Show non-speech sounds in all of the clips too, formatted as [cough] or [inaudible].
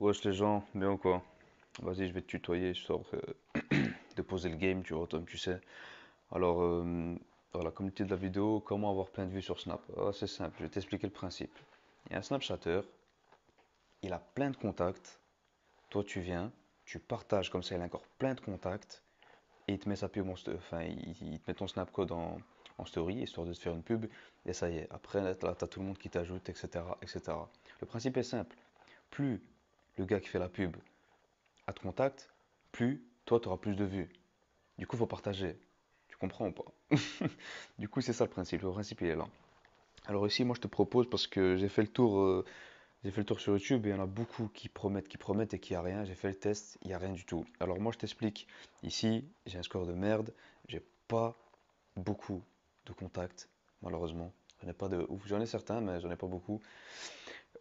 Wesh les gens, bien en quoi Vas-y, je vais te tutoyer, histoire de [clears throat] poser le game, tu vois, comme tu sais. Alors, dans euh, la comme de la vidéo, comment avoir plein de vues sur Snap ah, C'est simple, je vais t'expliquer le principe. Il y a un Snapchatter, il a plein de contacts. Toi, tu viens, tu partages comme ça, il a encore plein de contacts. Et il te met sa pub, enfin, il, te met ton Snapcode en, en story, histoire de te faire une pub. Et ça y est, après, là, tu as tout le monde qui t'ajoute, etc., etc. Le principe est simple. Plus le gars qui fait la pub, à te contact, plus toi, tu auras plus de vues. Du coup, faut partager. Tu comprends ou pas [laughs] Du coup, c'est ça le principe. Le principe, il est là. Alors ici, moi, je te propose, parce que j'ai fait le tour... Euh, j'ai fait le tour sur YouTube et il y en a beaucoup qui promettent, qui promettent et qui a rien. J'ai fait le test, il n'y a rien du tout. Alors moi je t'explique, ici j'ai un score de merde, j'ai pas beaucoup de contacts, malheureusement. J'en ai pas de. J'en ai certains, mais j'en ai pas beaucoup.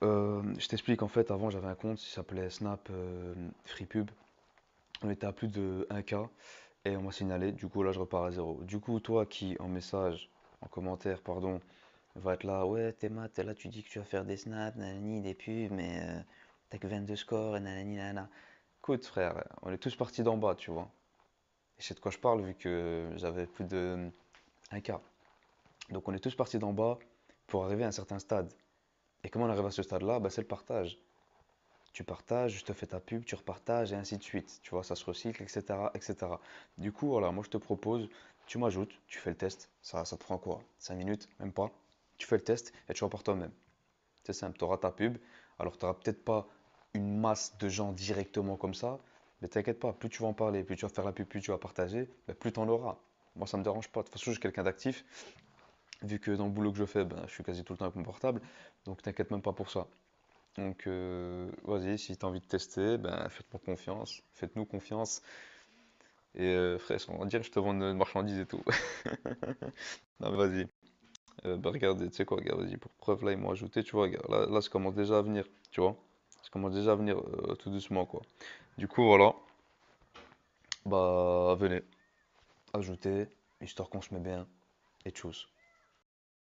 Euh, je t'explique, en fait, avant j'avais un compte qui s'appelait Snap euh, Free Pub. On était à plus de 1K et on m'a signalé. Du coup, là, je repars à zéro. Du coup, toi qui, en message, en commentaire, pardon, va être là, ouais, t'es mat, là, tu dis que tu vas faire des snaps, nanani, des pubs, mais euh, t'as que 22 scores, et nanani, nanana. Écoute, frère, on est tous partis d'en bas, tu vois. Et c'est de quoi je parle, vu que j'avais plus de 1K. Donc, on est tous partis d'en bas pour arriver à un certain stade. Et comment on arrive à ce stade-là bah, C'est le partage. Tu partages, je te fais ta pub, tu repartages, et ainsi de suite. Tu vois, ça se recycle, etc. etc. Du coup, voilà, moi je te propose, tu m'ajoutes, tu fais le test. Ça, ça te prend quoi 5 minutes, même pas. Tu fais le test et tu repars toi-même. C'est simple, tu auras ta pub. Alors, tu n'auras peut-être pas une masse de gens directement comme ça, mais t'inquiète pas, plus tu vas en parler, plus tu vas faire la pub, plus tu vas partager, bah, plus tu en auras. Moi, ça ne me dérange pas. De toute façon, je suis quelqu'un d'actif vu que dans le boulot que je fais, ben, je suis quasi tout le temps avec mon portable, donc t'inquiète même pas pour ça. Donc euh, vas-y, si tu as envie de tester, ben, faites-moi confiance, faites-nous confiance. Et euh, frère, on va dire, je te vends une marchandise et tout. [laughs] non, vas-y. Euh, ben, regardez, tu sais quoi, regarde, vas-y, pour preuve, là, ils m'ont ajouté, tu vois, regarde, là, ça commence déjà à venir, tu vois. Ça commence déjà à venir euh, tout doucement, quoi. Du coup, voilà. Bah, venez. Ajoutez, histoire qu'on se met bien. Et tchuss.